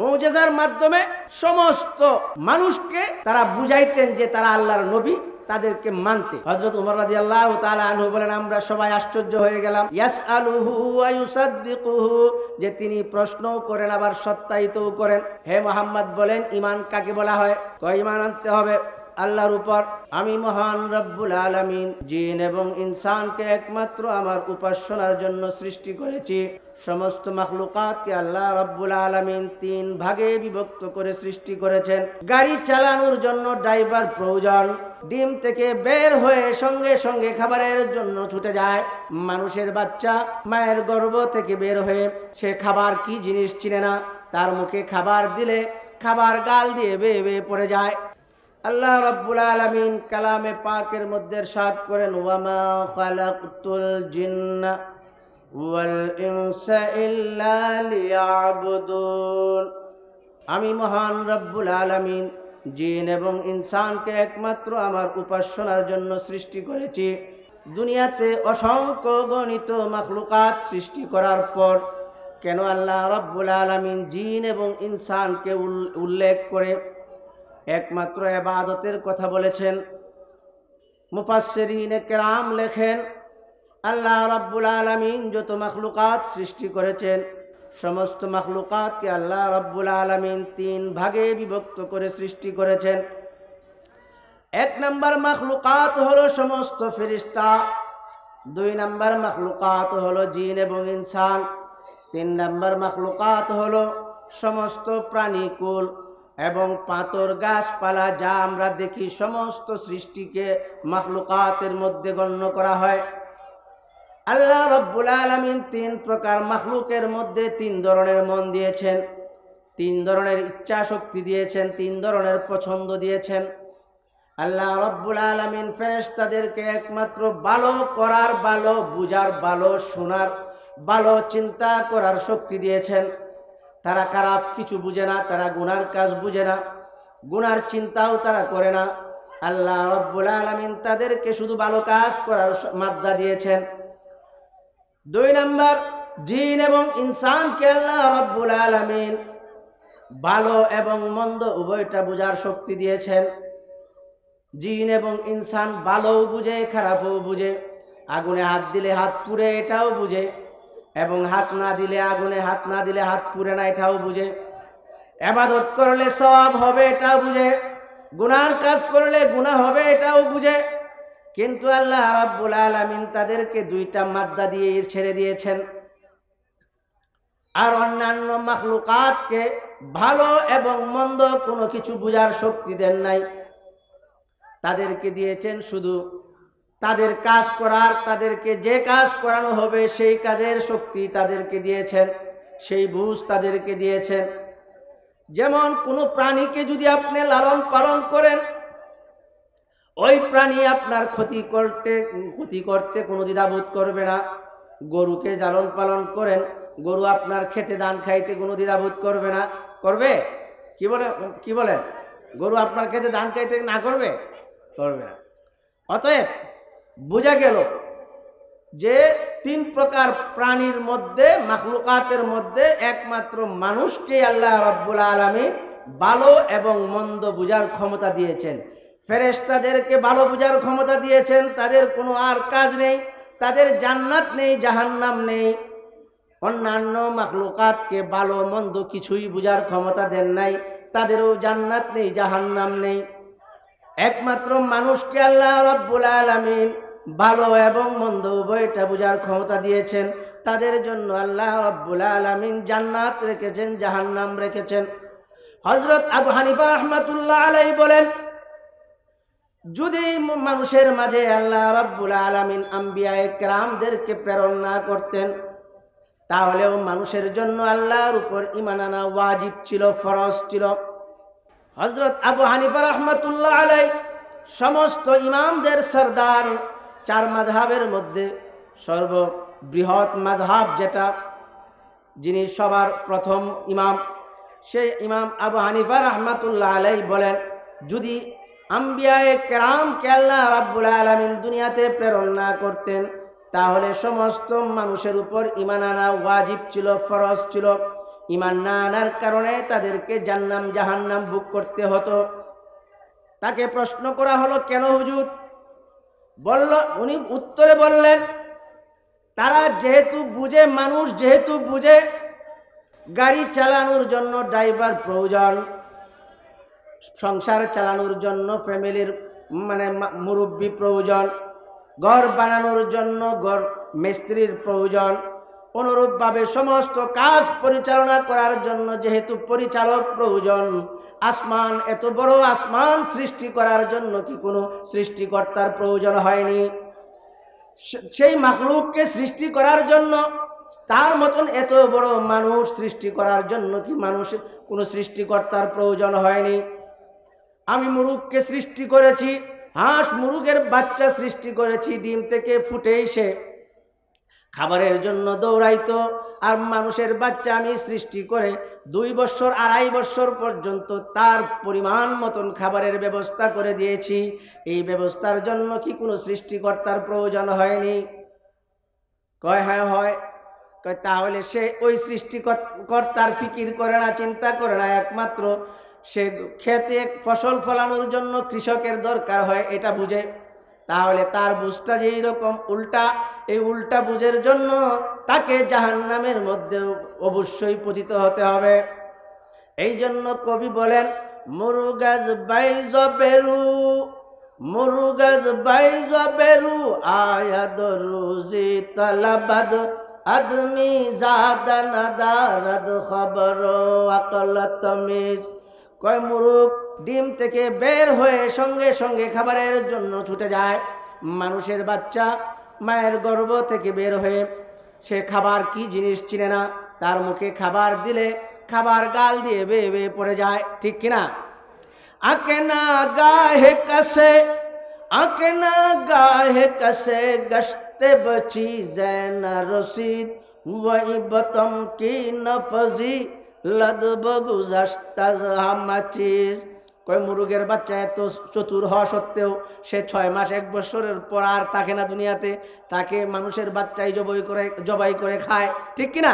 মৌজেজার মাধ্যমে সমস্ত মানুষকে তারা বুঝাইতেন যে তারা আল্লাহর নবী তাদেরকে মানতে হজরত উমর রাজি আল্লাহ আনহু বলেন আমরা সবাই আশ্চর্য হয়ে গেলাম যে তিনি প্রশ্নও করেন আবার সত্যায়িত করেন হে মোহাম্মদ বলেন ইমান কাকে বলা হয় কয় ইমান আনতে হবে আল্লাহর উপর আমি মহান রব্বুল আলমিন জিন এবং ইনসানকে একমাত্র আমার উপাসনার জন্য সৃষ্টি করেছি সমস্ত মখলুকাতকে আল্লাহ রব্বুল আলমিন তিন ভাগে বিভক্ত করে সৃষ্টি করেছেন গাড়ি চালানোর জন্য ড্রাইভার প্রয়োজন ডিম থেকে বের হয়ে সঙ্গে সঙ্গে খাবারের জন্য ছুটে যায় মানুষের বাচ্চা মায়ের গর্ভ থেকে বের হয়ে সে খাবার কি জিনিস চিনে না তার মুখে খাবার দিলে খাবার গাল দিয়ে বেয়ে বেয়ে পড়ে যায় আল্লাহ রব্বুল আলমিন কালামে পাকের মধ্যে সাত করেন ওয়ামা খালাকুল জিন্না ওয়াল ইনসা ইল্লা আমি মহান রব্বুল আলমিন জিন এবং ইনসানকে একমাত্র আমার উপাসনার জন্য সৃষ্টি করেছি দুনিয়াতে অসংখ্য গণিত মখলুকাত সৃষ্টি করার পর কেন আল্লাহ রব্বুল আলমিন জিন এবং ইনসানকে উল্লেখ করে একমাত্র এবাদতের কথা বলেছেন মুফাসরিন কেরাম লেখেন আল্লাহ রব্বুল আলমিন যত মখলুকাত সৃষ্টি করেছেন সমস্ত মখলুকাতকে আল্লাহ রব্বুল আলমিন তিন ভাগে বিভক্ত করে সৃষ্টি করেছেন এক নম্বর মখলুকাত হলো সমস্ত ফেরিস্তা দুই নম্বর মখলুকাত হলো জিন এবং ইনসান তিন নম্বর মখলুকাত হলো সমস্ত প্রাণীকুল এবং পাতর গাছপালা যা আমরা দেখি সমস্ত সৃষ্টিকে মখলুকাতের মধ্যে গণ্য করা হয় আল্লাহ রব্বুল আলমিন তিন প্রকার মখলুকের মধ্যে তিন ধরনের মন দিয়েছেন তিন ধরনের ইচ্ছা শক্তি দিয়েছেন তিন ধরনের পছন্দ দিয়েছেন আল্লাহ রব্বুল আলমিন ফেরেস্তাদেরকে একমাত্র ভালো করার ভালো বুঝার ভালো শোনার ভালো চিন্তা করার শক্তি দিয়েছেন তারা খারাপ কিছু বুঝে না তারা গুনার কাজ বুঝে না গুনার চিন্তাও তারা করে না আল্লাহ রব্বুল আলমিন তাদেরকে শুধু ভালো কাজ করার মাদ্দা দিয়েছেন দুই নাম্বার জিন এবং ইনসানকে আল্লাহ রব্বুল আলমিন ভালো এবং মন্দ উভয়টা বোঝার শক্তি দিয়েছেন জিন এবং ইনসান ভালোও বুঝে খারাপও বুঝে আগুনে হাত দিলে হাত পুড়ে এটাও বুঝে এবং হাত না দিলে আগুনে হাত না দিলে হাত পুরে না এটাও বুঝে এবাদত করলে সব হবে এটাও বুঝে গুনার কাজ করলে গুণা হবে এটাও বুঝে কিন্তু আল্লাহ রাব্বুল আলমিন তাদেরকে দুইটা মাদ্দা দিয়ে ছেড়ে দিয়েছেন আর অন্যান্য মাখলুকাতকে ভালো এবং মন্দ কোনো কিছু বুঝার শক্তি দেন নাই তাদেরকে দিয়েছেন শুধু তাদের কাজ করার তাদেরকে যে কাজ করানো হবে সেই কাজের শক্তি তাদেরকে দিয়েছেন সেই বুঝ তাদেরকে দিয়েছেন যেমন কোনো প্রাণীকে যদি আপনি লালন পালন করেন ওই প্রাণী আপনার ক্ষতি করতে ক্ষতি করতে কোনো দ্বিধাবোধ করবে না গরুকে লালন পালন করেন গরু আপনার খেতে দান খাইতে কোনো দ্বিধাবোধ করবে না করবে কি বলে কি বলেন গরু আপনার খেতে দান খাইতে না করবে করবে না অতএব বোঝা গেল যে তিন প্রকার প্রাণীর মধ্যে মাখলুকাতের মধ্যে একমাত্র মানুষকে আল্লাহ রব্বুল আলমী ভালো এবং মন্দ বুঝার ক্ষমতা দিয়েছেন ফেরেশতাদেরকে ভালো বুঝার ক্ষমতা দিয়েছেন তাদের কোনো আর কাজ নেই তাদের জান্নাত নেই জাহান্নাম নেই অন্যান্য মাখলুকাতকে ভালো মন্দ কিছুই বুঝার ক্ষমতা দেন নাই তাদেরও জান্নাত নেই জাহান্নাম নেই একমাত্র মানুষকে আল্লাহ রব্বুল আলমিন ভালো এবং মন্দ উভয়টা বোঝার ক্ষমতা দিয়েছেন তাদের জন্য আল্লাহ আব্বুল আলমিন জান্নাত রেখেছেন জাহান্নাম রেখেছেন হজরত আবু হানিফা রহমতুল্লাহ আলাই বলেন যদি মানুষের মাঝে আল্লাহ রব্বুল আলমিন আম্বিয়ায় ক্রামদেরকে প্রেরণ না করতেন তাহলেও মানুষের জন্য আল্লাহর উপর ইমান আনা ওয়াজিব ছিল ফরজ ছিল হজরত আবু হানিফা রহমতুল্লাহ আলাই সমস্ত ইমামদের সরদার চার মাঝহাবের মধ্যে সর্ববৃহৎ মাঝহাব যেটা যিনি সবার প্রথম ইমাম সেই ইমাম আবু হানিফা রহমাতুল্লাহ আলাই বলেন যদি আম্বিয়ায় কেরাম কেল্লা রাব্বুল আলমিন দুনিয়াতে প্রেরণ না করতেন তাহলে সমস্ত মানুষের উপর ইমান আনা ওয়াজিব ছিল ফরজ ছিল ইমান না আনার কারণে তাদেরকে জান্নাম জাহান্নাম বুক করতে হতো তাকে প্রশ্ন করা হলো কেন হুজুর বলল উনি উত্তরে বললেন তারা যেহেতু বুঝে মানুষ যেহেতু বুঝে গাড়ি চালানোর জন্য ড্রাইভার প্রয়োজন সংসার চালানোর জন্য ফ্যামিলির মানে মুরব্বী প্রয়োজন ঘর বানানোর জন্য ঘর মিস্ত্রির প্রয়োজন অনুরূপভাবে সমস্ত কাজ পরিচালনা করার জন্য যেহেতু পরিচালক প্রয়োজন আসমান এত বড় আসমান সৃষ্টি করার জন্য কি কোনো সৃষ্টিকর্তার প্রয়োজন হয়নি সেই মাকলুককে সৃষ্টি করার জন্য তার মতন এত বড় মানুষ সৃষ্টি করার জন্য কি মানুষ কোনো সৃষ্টিকর্তার প্রয়োজন হয়নি আমি মুরুখকে সৃষ্টি করেছি হাঁস মুরুগের বাচ্চা সৃষ্টি করেছি ডিম থেকে ফুটে সে খাবারের জন্য দৌড়াইতো আর মানুষের বাচ্চা আমি সৃষ্টি করে দুই বছর আড়াই বছর পর্যন্ত তার পরিমাণ মতন খাবারের ব্যবস্থা করে দিয়েছি এই ব্যবস্থার জন্য কি কোনো সৃষ্টিকর্তার প্রয়োজন হয়নি কয় হ্যাঁ হয় কয় তাহলে সে ওই সৃষ্টিকর্তার ফিকির করে না চিন্তা করে না একমাত্র সে খেতে ফসল ফলানোর জন্য কৃষকের দরকার হয় এটা বুঝে তাহলে তার বুঝটা যেই রকম উল্টা এই উল্টা বুঝের জন্য তাকে জাহান্নামের মধ্যে অবশ্যই পতিত হতে হবে এই জন্য কবি বলেন মুরুগাজ বাইজ বেরু মুরুগাজ বাইজ বেরু আয়াদ রুজি আদমি জাদা নাদারাদ খবর আকল তমিজ কয় মুরুখ ডিম থেকে বের হয়ে সঙ্গে সঙ্গে খাবারের জন্য ছুটে যায় মানুষের বাচ্চা মায়ের গর্ভ থেকে বের হয়ে সে খাবার কি জিনিস চিনে না তার মুখে খাবার দিলে খাবার গাল দিয়ে বেয়ে বেয়ে পড়ে যায় ঠিক কিনা আঁকে না গায়ে কাছে আঁকে না গায়ে কাছে বছি যায় না রসিদ ওই বতম কি নফজি লদ বগুজাস্তা হামাচিজ কয় মুরুগের বাচ্চা এত চতুর হওয়া সত্ত্বেও সে ছয় মাস এক বছরের পর আর থাকে না দুনিয়াতে তাকে মানুষের বাচ্চাই জবাই করে জবাই করে খায় ঠিক কিনা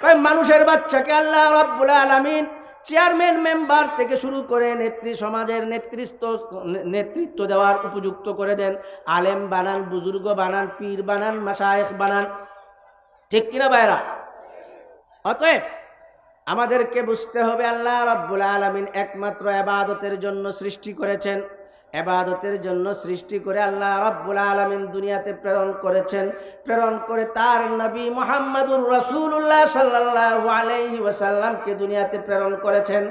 কয় মানুষের বাচ্চাকে আল্লাহ রব্বুল আলমিন চেয়ারম্যান মেম্বার থেকে শুরু করে নেত্রী সমাজের নেতৃত্ব নেতৃত্ব দেওয়ার উপযুক্ত করে দেন আলেম বানান বুজুর্গ বানান পীর বানান মাসায়েখ বানান ঠিক কিনা বাইরা অতএব আমাদেরকে বুঝতে হবে আল্লাহ রব্বুল আলমিন একমাত্র এবাদতের জন্য সৃষ্টি করেছেন এবাদতের জন্য সৃষ্টি করে আল্লাহ রব্বুল আলমিন দুনিয়াতে প্রেরণ করেছেন প্রেরণ করে তার নবী মোহাম্মদুর রসুল্লাহ সাল্লাহ আলহি ওসাল্লামকে দুনিয়াতে প্রেরণ করেছেন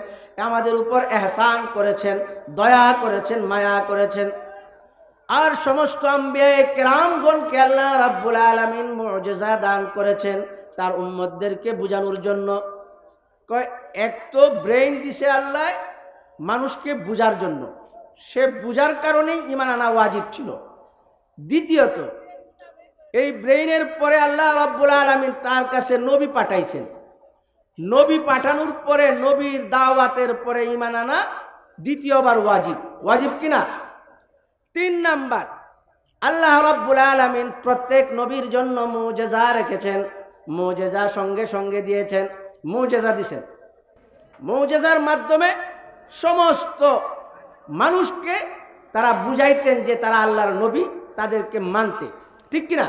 আমাদের উপর এহসান করেছেন দয়া করেছেন মায়া করেছেন আর সমস্ত আম্বিয়ায় কেরামগণকে আল্লাহ রব্বুল আলমিন মর্যাদা দান করেছেন তার উম্মদদেরকে বোঝানোর জন্য কয় এক তো ব্রেইন দিছে আল্লাহ মানুষকে বুঝার জন্য সে বুঝার কারণেই ইমান আনা ওয়াজিব ছিল দ্বিতীয়ত এই ব্রেইনের পরে আল্লাহ রব্বুল আলমিন তার কাছে নবী পাঠাইছেন নবী পাঠানোর পরে নবীর দাওয়াতের পরে ইমান আনা দ্বিতীয়বার ওয়াজিব ওয়াজিব কিনা তিন নাম্বার আল্লাহ রব্বুল আলমিন প্রত্যেক নবীর জন্য মোজেজা রেখেছেন মোজেজা সঙ্গে সঙ্গে দিয়েছেন মৌজেজা দিছেন মৌজেজার মাধ্যমে সমস্ত মানুষকে তারা বুঝাইতেন যে তারা আল্লাহর নবী তাদেরকে মানতে ঠিক কিনা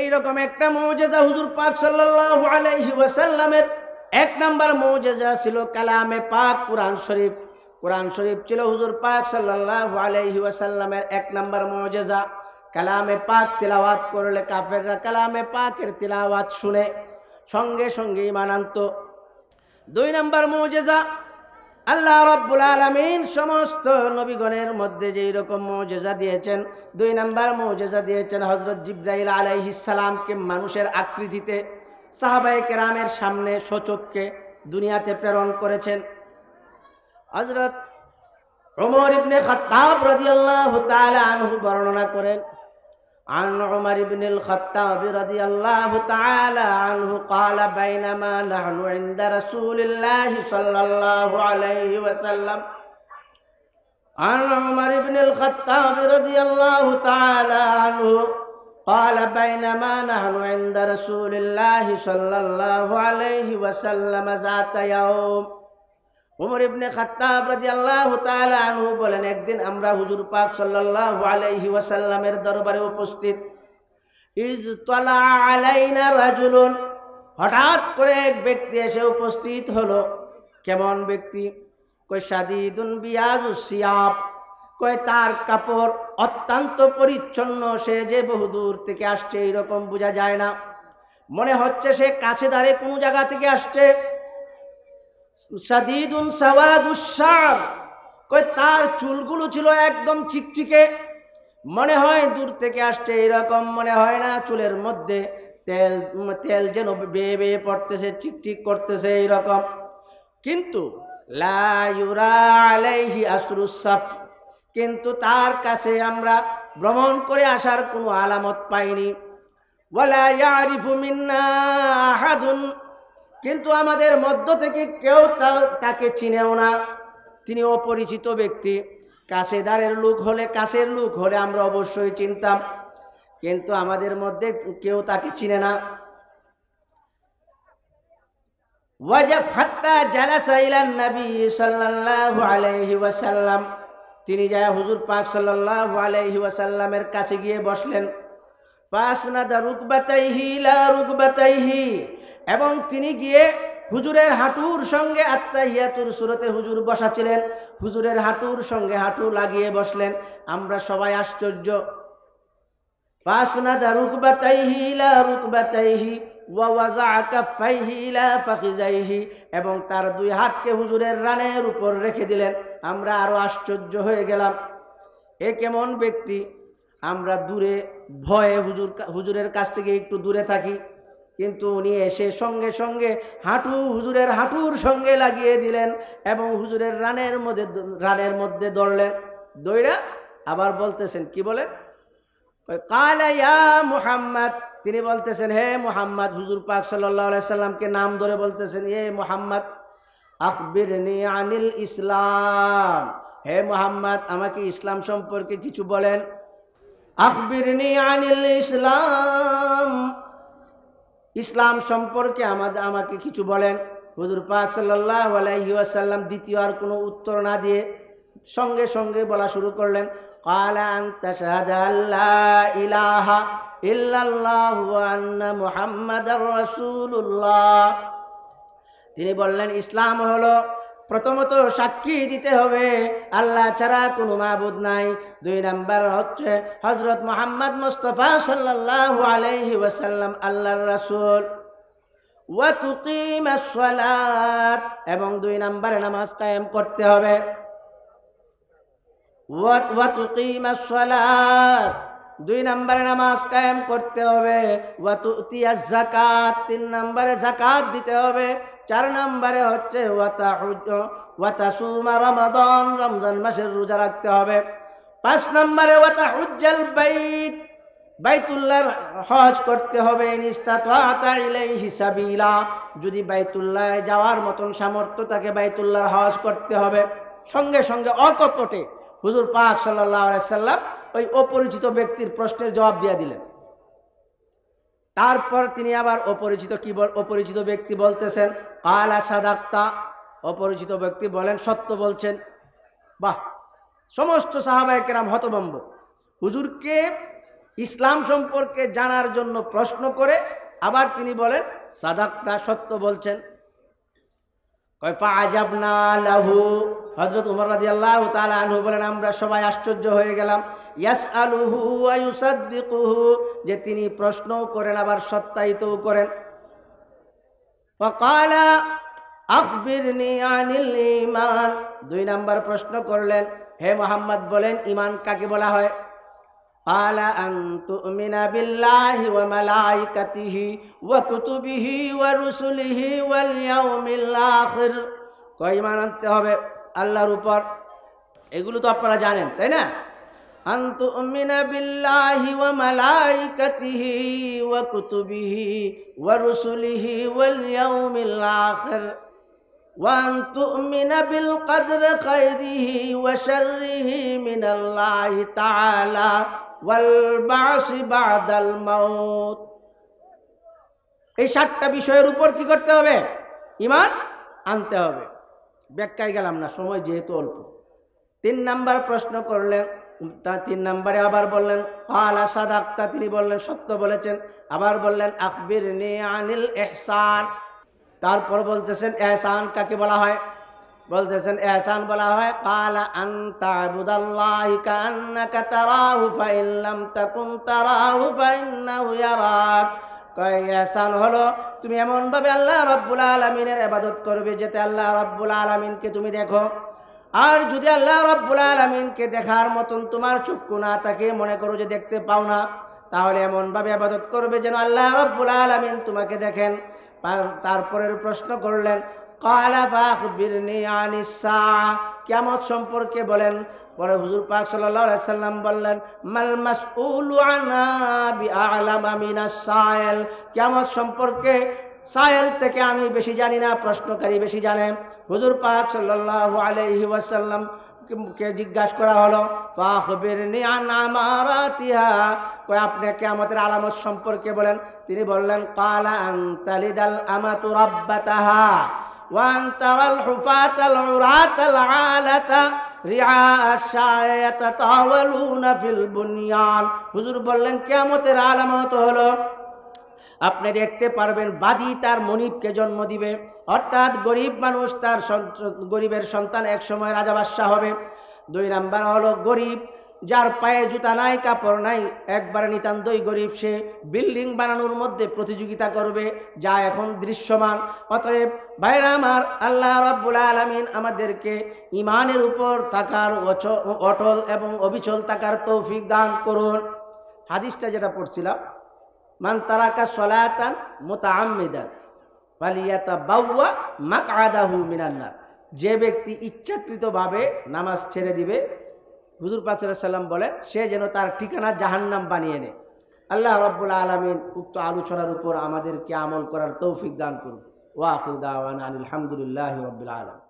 এইরকম একটা মৌজেজা হুজুর পাক সাল্লাসাল্লামের এক নম্বর মৌজেজা ছিল কালামে পাক কোরআন শরীফ কোরআন শরীফ ছিল হুজুর পাক সাল্লাহ আলাইহি এক নম্বর মৌজেজা কালামে পাক তিলাওয়াত করলে কাফেররা কালামে পাকের তিলাওয়াত শুনে সঙ্গে সঙ্গে ইমান আনত দুই নম্বর মৌজেজা আল্লাহ রব্বুল আলমিন সমস্ত নবীগণের মধ্যে যেই রকম মৌজেজা দিয়েছেন দুই নম্বর মৌজেজা দিয়েছেন হজরত জিব্রাহিল আলাইহিসালামকে মানুষের আকৃতিতে সাহাবাই কেরামের সামনে সচককে দুনিয়াতে প্রেরণ করেছেন হজরত ওমর ইবনে খতাব রাজিয়াল্লাহ তাআলা বর্ণনা করেন عن عمر بن الخطاب رضي الله تعالى عنه قال بينما نحن عند رسول الله صلى الله عليه وسلم عن عمر بن الخطاب رضي الله تعالى عنه قال بينما نحن عند رسول الله صلى الله عليه وسلم ذات يوم ওমর ইবনে খাত্তাব আল্লাহ তালা আনহু বলেন একদিন আমরা হুজুর পাক সাল্লাহ আলাইহি ওয়াসাল্লামের দরবারে উপস্থিত ইজ তলা আলাইনা রাজুলুন হঠাৎ করে এক ব্যক্তি এসে উপস্থিত হলো কেমন ব্যক্তি কই সাদিদুন বিয়াজু সিয়াব কয় তার কাপড় অত্যন্ত পরিচ্ছন্ন সে যে বহুদূর থেকে আসছে এইরকম বোঝা যায় না মনে হচ্ছে সে কাছে দাঁড়ে কোনো জায়গা থেকে আসছে সাদিদুন তার চুলগুলো ছিল একদম চিকচিকে মনে হয় দূর থেকে আসছে এরকম মনে হয় না চুলের মধ্যে তেল তেল যেন বেয়ে বেয়ে পড়তেছে চিকচিক করতেছে এইরকম কিন্তু কিন্তু তার কাছে আমরা ভ্রমণ করে আসার কোনো আলামত পাইনি আহাদুন কিন্তু আমাদের মধ্য থেকে কেউ তাকে চিনেও না তিনি অপরিচিত ব্যক্তি কাছে দ্বারের লোক হলে কাছের লোক হলে আমরা অবশ্যই চিনতাম কিন্তু আমাদের মধ্যে কেউ তাকে চিনে না ওয়াজাফ নবী তিনি যায় হুজুর পাক সাল্লাসাল্লামের কাছে গিয়ে বসলেন পাসনাদা রুকবাতাইহি লা রুকবাতাইহি এবং তিনি গিয়ে হুজুরের হাঁটুর সঙ্গে আত্মা ইয়াতুর সুরতে হুজুর বসাছিলেন হুজুরের হাঁটুর সঙ্গে হাঁটু লাগিয়ে বসলেন আমরা সবাই আশ্চর্য ফাসনাদা লা রুকবাতাইহি এবং তার দুই হাতকে হুজুরের রানের উপর রেখে দিলেন আমরা আরো আশ্চর্য হয়ে গেলাম এ কেমন ব্যক্তি আমরা দূরে ভয়ে হুজুর হুজুরের কাছ থেকে একটু দূরে থাকি কিন্তু উনি এসে সঙ্গে সঙ্গে হাঁটু হুজুরের হাঁটুর সঙ্গে লাগিয়ে দিলেন এবং হুজুরের রানের মধ্যে রানের মধ্যে দৌড়লেন দৌড়া আবার বলতেছেন কি বলেন কালাইয়া মুহাম্মদ তিনি বলতেছেন হে মুহাম্মদ হুজুর পাক সাল্লাহামকে সাল্লামকে নাম ধরে বলতেছেন হে মোহাম্মদ আকবির আনিল ইসলাম হে মোহাম্মদ আমাকে ইসলাম সম্পর্কে কিছু বলেন আকবির আনিল ইসলাম ইসলাম সম্পর্কে আমাদের আমাকে কিছু বলেন হুজুর পাক সাল্লাহ আলাইসাল্লাম দ্বিতীয় আর কোনো উত্তর না দিয়ে সঙ্গে সঙ্গে বলা শুরু করলেন তিনি বললেন ইসলাম হলো প্রথমত সাক্ষী দিতে হবে আল্লাহ ছাড়া কোনো মাহবুদ নাই দুই নাম্বার হচ্ছে হজরত মোহাম্মদ মুস্তফা সাল্লাহ আলহি ওয়াসাল্লাম আল্লাহ রাসুল এবং দুই নাম্বারে নামাজ কায়েম করতে হবে দুই নাম্বারে নামাজ কায়েম করতে হবে ওয়াতুতিয়া জাকাত তিন নম্বরে জাকাত দিতে হবে চার নম্বরে হচ্ছে ওয়াতা ওয়াতা সুমা রমাদন রমজান মাসের রোজা রাখতে হবে পাঁচ নম্বরে ওয়াতা উজ্জ্বল বাইত বাইতুল্লাহর হজ করতে হবে হিসাবিলা যদি বাইতুল্লায় যাওয়ার মতন সামর্থ্য তাকে বাইতুল্লাহর হজ করতে হবে সঙ্গে সঙ্গে অকপটে হুজুর পাক সাল্লাহ সাল্লাম ওই অপরিচিত ব্যক্তির প্রশ্নের জবাব দিয়ে দিলেন তারপর তিনি আবার অপরিচিত কি অপরিচিত ব্যক্তি বলতেছেন কালা সাদাক্তা অপরিচিত ব্যক্তি বলেন সত্য বলছেন বাহ সমস্ত সাহাবাহিকেরাম হতভম্ব হুজুরকে ইসলাম সম্পর্কে জানার জন্য প্রশ্ন করে আবার তিনি বলেন সাদাক্তা সত্য বলছেন কয় পা আজাব না লাহু হজরত উমর রাজি আল্লাহ তালা আনহু বলেন আমরা সবাই আশ্চর্য হয়ে গেলাম ইয়াস আলুহু আয়ুসাদ্দিকুহু যে তিনি প্রশ্নও করেন আবার সত্যায়িতও করেন ফকালা আখবিরনি আনিল দুই নাম্বার প্রশ্ন করলেন হে মোহাম্মদ বলেন ইমান কাকে বলা হয় قال أن تؤمن بالله وملائكته وكتبه ورسله واليوم الآخر কয় ইমান আনতে হবে আল্লাহর উপর এগুলো তো আপনারা জানেন তাই না أن تؤمن بالله وملائكته وكتبه ورسله واليوم الآخر وأن تؤمن بالقدر خيره وشره من الله تعالى এই সাতটা বিষয়ের উপর কি করতে হবে ইমান আনতে হবে ব্যাখ্যায় গেলাম না সময় যেহেতু অল্প তিন নাম্বার প্রশ্ন করলেন তা তিন নাম্বারে আবার বললেন আসাদ আক্তা তিনি বললেন সত্য বলেছেন আবার বললেন আখবির আনিল এহসান তারপর বলতেছেন এহসান কাকে বলা হয় বলতেছেন এহসান বলা হয় কালা আন্তাবুদাল্লাহি কান্নাকা তারাহু ফাইল্লাম তাকুন তারাহু ফাইন্নাহু ইয়ারাক কয় এহসান হলো তুমি এমনভাবে আল্লাহ রব্বুল আলমিনের এবাদত করবে যেতে আল্লাহ রব্বুল আলমিনকে তুমি দেখো আর যদি আল্লাহ রব্বুল আলমিনকে দেখার মতন তোমার চক্ষু না তাকে মনে করো যে দেখতে পাও না তাহলে এমনভাবে আবাদত করবে যেন আল্লাহ রব্বুল আলমিন তোমাকে দেখেন তারপরের প্রশ্ন করলেন কেমত সম্পর্কে বলেন পরে হুজুর পাক সাল্লাম বললেন মালমাস সায়েল কেমত সম্পর্কে সায়েল থেকে আমি বেশি জানি না প্রশ্নকারী বেশি জানে হুজুর পাক সাল্লাহ আলহি ওয়াসাল্লাম কে জিজ্ঞাসা করা হলো কয় আপনি কেমতের আলামত সম্পর্কে বলেন তিনি বললেন কালা আন্তালিদাল আমাতু তাহা وأن ترى الحفاة العراة العالة বুনিয়ান হুজুর বললেন কেমতের আলামত হলো আপনি দেখতে পারবেন বাদি তার মনিবকে জন্ম দিবে অর্থাৎ গরিব মানুষ তার গরিবের সন্তান এক রাজা রাজাবাদশাহ হবে দুই নাম্বার হলো গরিব যার পায়ে জুতা নাই কাপড় নাই একবার নিতান্তই গরিব সে বিল্ডিং বানানোর মধ্যে প্রতিযোগিতা করবে যা এখন দৃশ্যমান অতএব ভাইরা আমার আল্লাহ রব্বুল আলমিন আমাদেরকে ইমানের উপর থাকার অটল এবং অবিচল থাকার তৌফিক দান করুন হাদিসটা যেটা পড়ছিলাম মান তারাকা সলায়াতান মোতা আমেদান পালিয়াতা বাউয়া মাক আদাহু মিনাল্লা যে ব্যক্তি ইচ্ছাকৃতভাবে নামাজ ছেড়ে দিবে হুজুর সাল্লাম বলেন সে যেন তার ঠিকানা জাহান্নাম বানিয়ে নেয় আল্লাহ রব্বুল আলমিন উক্ত আলোচনার উপর আমাদেরকে আমল করার তৌফিক দান করুন واخر دعوانا عن الحمد لله رب العالمين